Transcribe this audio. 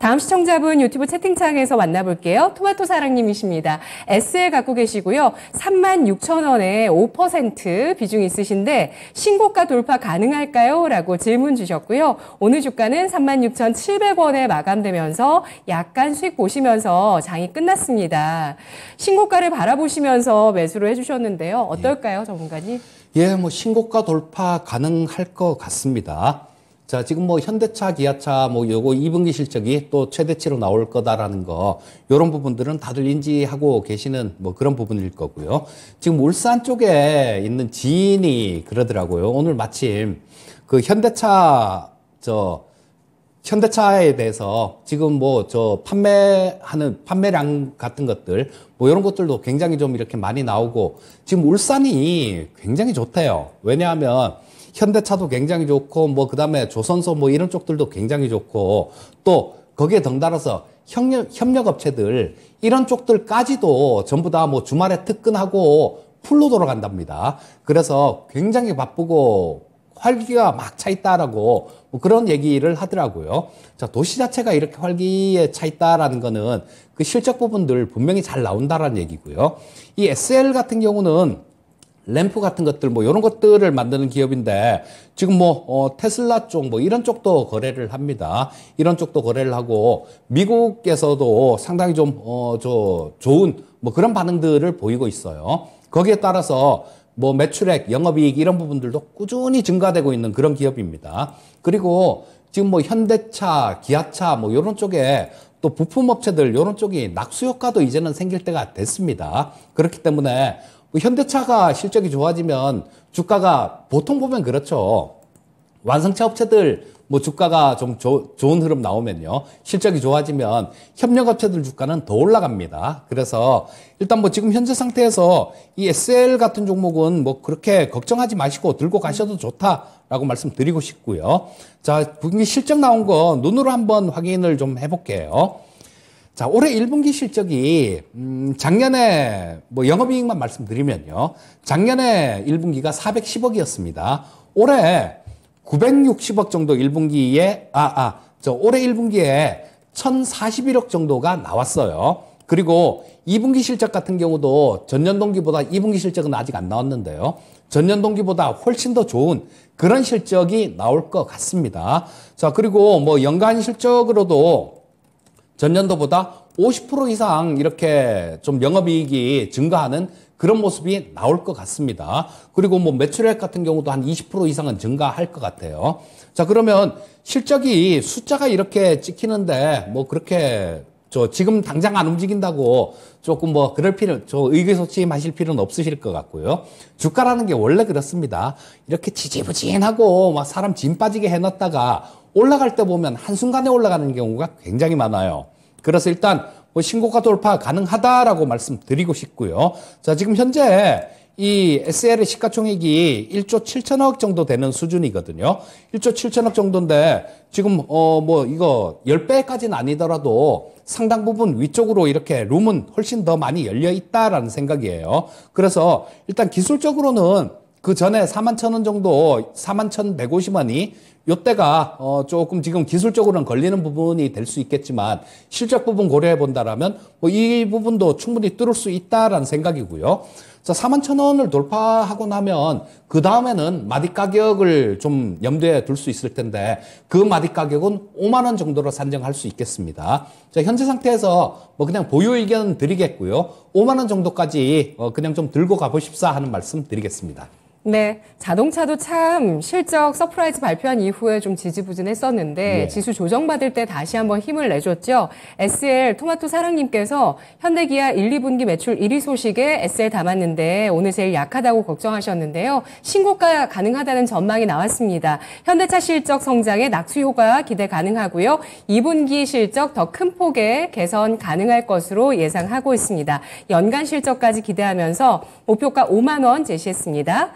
다음 시청자분 유튜브 채팅창에서 만나볼게요. 토마토 사랑님이십니다. SL 갖고 계시고요. 36,000원에 5% 비중 있으신데 신고가 돌파 가능할까요? 라고 질문 주셨고요. 오늘 주가는 36,700원에 마감되면서 약간 수익 보시면서 장이 끝났습니다. 신고가를 바라보시면서 매수를 해주셨는데요. 어떨까요, 전문가님? 예, 예 뭐 신고가 돌파 가능할 것 같습니다. 자, 지금 뭐 현대차, 기아차 뭐 요거 2분기 실적이 또 최대치로 나올 거다라는 거, 요런 부분들은 다들 인지하고 계시는 뭐 그런 부분일 거고요. 지금 울산 쪽에 있는 지인이 그러더라고요. 오늘 마침 그 현대차, 저, 현대차에 대해서 지금 뭐 저 판매하는 판매량 같은 것들 뭐 이런 것들도 굉장히 좀 이렇게 많이 나오고 지금 울산이 굉장히 좋대요. 왜냐하면 현대차도 굉장히 좋고 뭐 그다음에 조선소 뭐 이런 쪽들도 굉장히 좋고 또 거기에 덩달아서 협력, 협력업체들 이런 쪽들까지도 전부 다 뭐 주말에 특근하고 풀로 돌아간답니다. 그래서 굉장히 바쁘고 활기가 막 차 있다라고 뭐 그런 얘기를 하더라고요. 자, 도시 자체가 이렇게 활기에 차 있다라는 거는 그 실적 부분들 분명히 잘 나온다라는 얘기고요. 이 SL 같은 경우는 램프 같은 것들 뭐 이런 것들을 만드는 기업인데 지금 뭐 어, 테슬라 쪽 뭐 이런 쪽도 거래를 합니다. 이런 쪽도 거래를 하고 미국에서도 상당히 좀 어 저 좋은 뭐 그런 반응들을 보이고 있어요. 거기에 따라서 뭐 매출액, 영업이익 이런 부분들도 꾸준히 증가되고 있는 그런 기업입니다. 그리고 지금 뭐 현대차, 기아차 뭐 이런 쪽에 또 부품 업체들 이런 쪽이 낙수 효과도 이제는 생길 때가 됐습니다. 그렇기 때문에 그 현대차가 실적이 좋아지면 주가가 보통 보면 그렇죠. 완성차 업체들 뭐 주가가 좀 조, 좋은 흐름 나오면요. 실적이 좋아지면 협력업체들 주가는 더 올라갑니다. 그래서 일단 뭐 지금 현재 상태에서 이 SL 같은 종목은 뭐 그렇게 걱정하지 마시고 들고 가셔도 좋다라고 말씀드리고 싶고요. 자, 분기 실적 나온 거 눈으로 한번 확인을 좀 해볼게요. 자, 올해 1분기 실적이, 음, 작년에, 뭐, 영업이익만 말씀드리면요. 작년에 1분기가 410억이었습니다. 올해 960억 정도 1분기에, 아, 아, 저 올해 1분기에 1041억 정도가 나왔어요. 그리고 2분기 실적 같은 경우도 전년 동기보다 2분기 실적은 아직 안 나왔는데요. 전년 동기보다 훨씬 더 좋은 그런 실적이 나올 것 같습니다. 자, 그리고 뭐 연간 실적으로도 전년도보다 50% 이상 이렇게 좀 영업이익이 증가하는 그런 모습이 나올 것 같습니다. 그리고 뭐 매출액 같은 경우도 한 20% 이상은 증가할 것 같아요. 자, 그러면 실적이 숫자가 이렇게 찍히는데 뭐 그렇게 저 지금 당장 안 움직인다고 조금 뭐 그럴 필요, 저 의기소침하실 필요는 없으실 것 같고요. 주가라는 게 원래 그렇습니다. 이렇게 지지부진하고 막 사람 짐 빠지게 해놨다가 올라갈 때 보면 한순간에 올라가는 경우가 굉장히 많아요. 그래서 일단 뭐 신고가 돌파 가능하다라고 말씀드리고 싶고요. 자, 지금 현재 이 SL의 시가총액이 1조 7천억 정도 되는 수준이거든요. 1조 7천억 정도인데 지금 어 뭐 이거 10배까지는 아니더라도 상당 부분 위쪽으로 이렇게 룸은 훨씬 더 많이 열려 있다라는 생각이에요. 그래서 일단 기술적으로는 그 전에 41,000원 정도 41,150원이 요때가 어 조금 지금 기술적으로는 걸리는 부분이 될 수 있겠지만 실적 부분 고려해 본다라면 뭐이 부분도 충분히 뚫을 수 있다라는 생각이고요. 자, 41,000원을 돌파하고 나면 그 다음에는 마디 가격을 좀 염두에 둘 수 있을 텐데 그 마디 가격은 5만 원 정도로 산정할 수 있겠습니다. 자, 현재 상태에서 뭐 그냥 보유 의견 드리겠고요. 5만 원 정도까지 어 그냥 좀 들고 가보십사 하는 말씀 드리겠습니다. 네, 자동차도 참 실적 서프라이즈 발표한 이후에 좀 지지부진했었는데 예. 지수 조정받을 때 다시 한번 힘을 내줬죠. SL 토마토 사랑님께서 현대기아 1, 2분기 매출 1위 소식에 SL 담았는데 오늘 제일 약하다고 걱정하셨는데요. 신고가 가능하다는 전망이 나왔습니다. 현대차 실적 성장에 낙수 효과 기대 가능하고요. 2분기 실적 더 큰폭에 개선 가능할 것으로 예상하고 있습니다. 연간 실적까지 기대하면서 목표가 5만 원 제시했습니다.